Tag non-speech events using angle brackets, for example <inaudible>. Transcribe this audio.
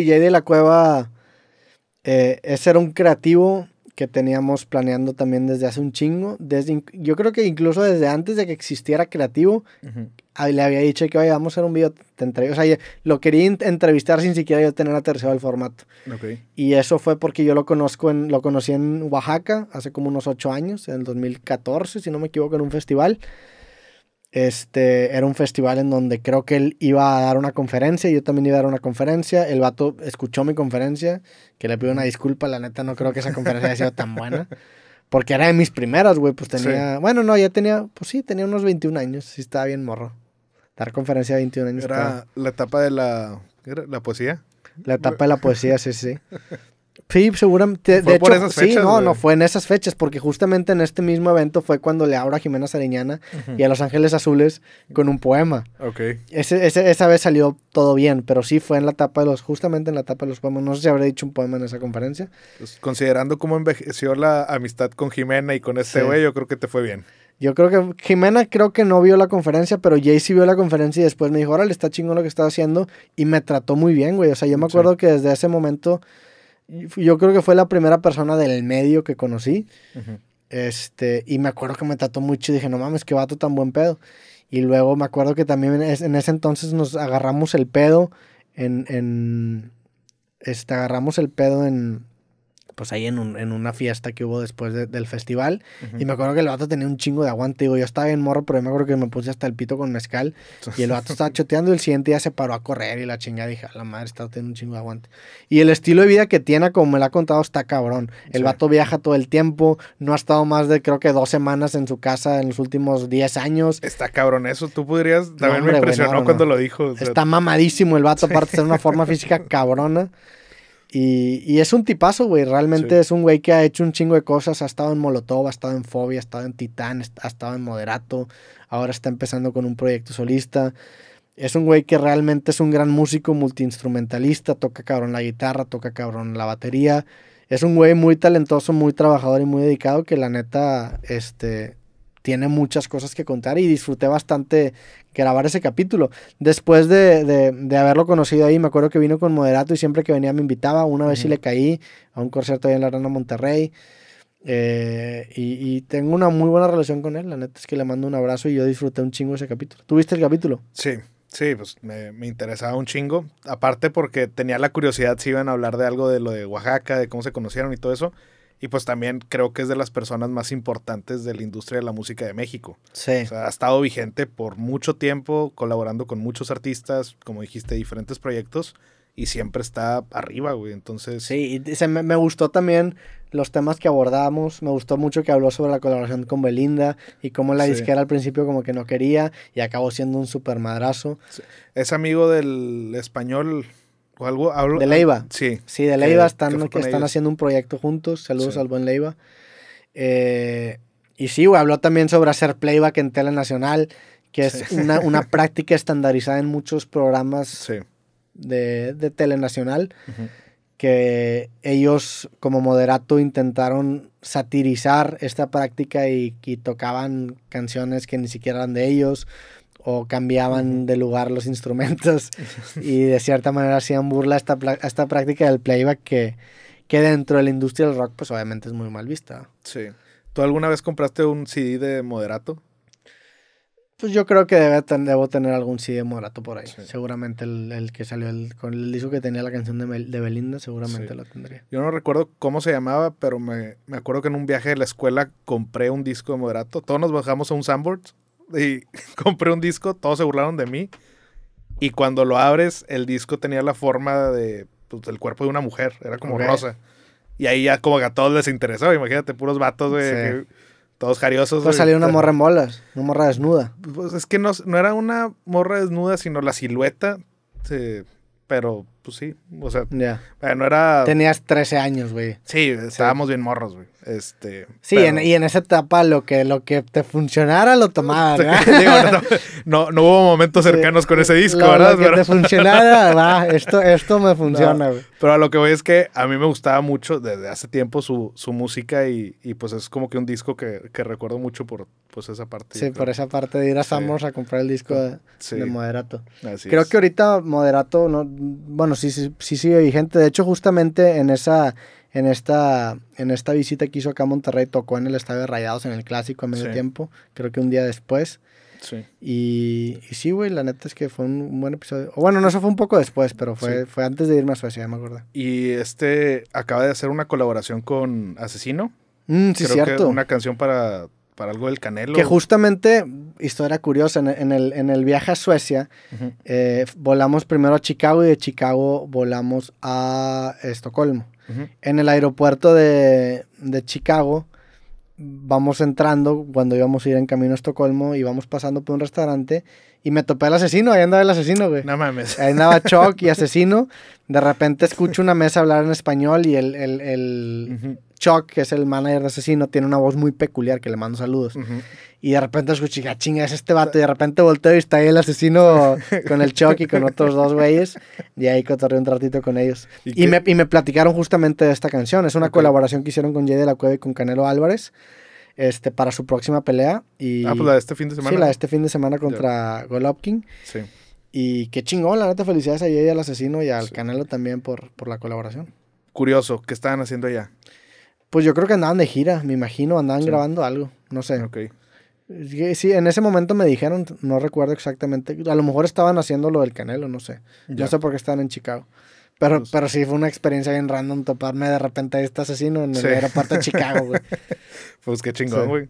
DJ de la Cueva, eh, ese era un creativo que teníamos planeando también desde hace un chingo. Desde, yo creo que incluso desde antes de que existiera creativo, le había dicho que vamos a hacer un video. o sea, lo quería entrevistar sin siquiera yo tener aterrizado el formato. Y eso fue porque yo lo, conozco en, lo conocí en Oaxaca hace como unos ocho años, en el 2014, si no me equivoco, en un festival. Este, era un festival en donde creo que él iba a dar una conferencia, yo también iba a dar una conferencia, el vato escuchó mi conferencia, que le pido una disculpa, la neta no creo que esa conferencia haya sido tan buena, porque era de mis primeras, güey, pues tenía, bueno, no, ya tenía, pues sí, tenía unos 21 años, sí estaba bien morro. Dar conferencia de 21 años. Era la etapa de la, ¿la poesía? La etapa de la poesía, sí, sí. <laughs> Sí, seguramente. ¿Fue por esas fechas, sí, no, no fue en esas fechas, porque justamente en este mismo evento fue cuando le abro a Jimena Sariñana y a Los Ángeles Azules con un poema. Ok. esa vez salió todo bien, pero sí fue en la etapa de los, justamente en la etapa de los poemas. No sé si habré dicho un poema en esa conferencia. Pues, considerando cómo envejeció la amistad con Jimena y con ese güey, yo creo que te fue bien. Yo creo que Jimena creo que no vio la conferencia, pero Jay sí vio la conferencia y después me dijo, órale, está chingón lo que está haciendo y me trató muy bien, güey. O sea, yo me acuerdo que desde ese momento yo creo que fue la primera persona del medio que conocí. Este, y me acuerdo que me trató mucho y dije, no mames, qué vato tan buen pedo. Y luego me acuerdo que también en ese entonces nos agarramos el pedo en, en este, agarramos el pedo en, pues ahí en, en una fiesta que hubo después del festival. Y me acuerdo que el vato tenía un chingo de aguante. Digo, yo estaba en morro, pero me acuerdo que me puse hasta el pito con mezcal. y el vato estaba choteando y el siguiente día se paró a correr y la chingada. Dije, la madre, está teniendo un chingo de aguante. Y el estilo de vida que tiene, como me lo ha contado, está cabrón. El vato viaja todo el tiempo. No ha estado más de, creo que dos semanas en su casa en los últimos 10 años. Está cabrón eso. Tú podrías... También me impresionó cuando lo dijo. Está mamadísimo el vato, aparte de una forma física <laughs> cabrona. Y, es un tipazo, güey. Realmente es un güey que ha hecho un chingo de cosas. Ha estado en Molotov, ha estado en Fobia, ha estado en Titán, ha estado en Moderato. Ahora está empezando con un proyecto solista. Es un güey que realmente es un gran músico, multiinstrumentalista. Toca cabrón la guitarra, toca cabrón la batería. Es un güey muy talentoso, muy trabajador y muy dedicado que la neta, este, tiene muchas cosas que contar y disfruté bastante grabar ese capítulo. Después de, haberlo conocido ahí, me acuerdo que vino con Moderato y siempre que venía me invitaba. Una vez sí le caí a un concierto ahí en la Arena Monterrey. Eh, y, tengo una muy buena relación con él. La neta es que le mando un abrazo y yo disfruté un chingo ese capítulo. ¿Tuviste el capítulo? Sí, sí, pues me, interesaba un chingo. Aparte porque tenía la curiosidad si iban a hablar de algo de lo de Oaxaca, de cómo se conocieron y todo eso. Y pues también creo que es de las personas más importantes de la industria de la música de México. Sí. ha estado vigente por mucho tiempo, colaborando con muchos artistas, como dijiste, diferentes proyectos, y siempre está arriba, güey. Entonces. Sí, y me, gustó también los temas que abordamos. Me gustó mucho que habló sobre la colaboración con Belinda y cómo la disquera al principio como que no quería y acabó siendo un super madrazo. Es amigo del español o algo, hablo, de Leiva. sí. Sí, de Leiva están, que están haciendo un proyecto juntos. Saludos al buen Leiva. Eh, y sí, habló también sobre hacer playback en Telenacional, nacional, que es una, una, <laughs> práctica estandarizada en muchos programas de, de nacional. Que ellos, como moderato, intentaron satirizar esta práctica y, y tocaban canciones que ni siquiera eran de ellos o cambiaban de lugar los instrumentos y de cierta manera hacían burla a esta, esta práctica del playback que, que dentro de la industria del rock pues obviamente es muy mal vista. Sí. ¿Tú alguna vez compraste un CD de Moderato? Pues yo creo que debo tener algún CD de Moderato por ahí. Seguramente el, el, que salió con el disco que tenía la canción de, de Belinda, seguramente lo tendría. Yo no recuerdo cómo se llamaba, pero me, me, acuerdo que en un viaje de la escuela compré un disco de Moderato. Todos nos bajamos a un Sandboard y <laughs> compré un disco, todos se burlaron de mí. Y cuando lo abres, el disco tenía la forma de, pues, del cuerpo de una mujer, era como rosa. Y ahí ya como que a todos les interesó, imagínate, puros vatos, de Todos jariosos. Pues salió una <laughs> morra en bolas, una morra desnuda. Pues es que no, era una morra desnuda, sino la silueta. pero pues sí, o sea, ya. no era... Tenías 13 años, güey. Sí, estábamos bien morros, güey. Este, sí, y en esa etapa lo que, lo que te funcionara lo tomabas, <laughs> ¿verdad? <laughs> no, no, hubo momentos cercanos con ese disco, ¿verdad? Lo que te funcionara, <laughs> va, esto, esto me funciona, güey. pero a lo que voy es que a mí me gustaba mucho desde hace tiempo su, su música y, pues es como que un disco que, recuerdo mucho por pues esa parte. Sí, por esa parte de ir a Samos a comprar el disco de, Moderato. creo que ahorita Moderato, no, bueno, sí, sí, sigue vigente. De hecho, justamente en esa, en esta, en esta visita que hizo acá a Monterrey, tocó en el Estadio de Rayados en el Clásico en medio tiempo, creo que un día después. Y, sí, güey, la neta es que fue un, buen episodio. O bueno, no, eso fue un poco después, pero fue, fue antes de irme a Suecia, me acuerdo. Y este acaba de hacer una colaboración con Asesino. Mm, sí, creo cierto. una canción para para algo del Canelo. Que justamente, historia curiosa, en, en, el, en el, viaje a Suecia, eh, volamos primero a Chicago y de Chicago volamos a Estocolmo. En el aeropuerto de, de, Chicago vamos entrando cuando íbamos a ir en camino a Estocolmo y vamos pasando por un restaurante y me topé al asesino, ahí andaba el asesino, güey. No mames. Ahí andaba <laughs> Choc y asesino. De repente escucho una mesa hablar en español y el, el, el Chuck, que es el manager de asesino, tiene una voz muy peculiar que le mando saludos. Y de repente escuché, ah, chinga, es este vato. Y de repente volteo y está ahí el asesino <laughs> con el Chuck y con otros dos güeyes. Y ahí cotorré un ratito con ellos. ¿Y, me, y, me, platicaron justamente de esta canción. Es una colaboración que hicieron con Jay de la Cueva y con Canelo Álvarez este, para su próxima pelea. Y, ah, pues la de este fin de semana. Sí, la este fin de semana contra Golovkin. Sí. Y qué chingón, la neta, felicidades a Jay, al asesino y al Canelo también por, por la colaboración. Curioso, ¿qué estaban haciendo allá? Pues yo creo que andaban de gira, me imagino, andaban grabando algo, no sé. Ok. Sí, en ese momento me dijeron, no recuerdo exactamente, a lo mejor estaban haciendo lo del Canelo, no sé. No sé por qué estaban en Chicago. Pero, pues- pero sí fue una experiencia bien random toparme de repente a este asesino en el aeropuerto de Chicago, güey. <laughs> pues qué chingón, güey.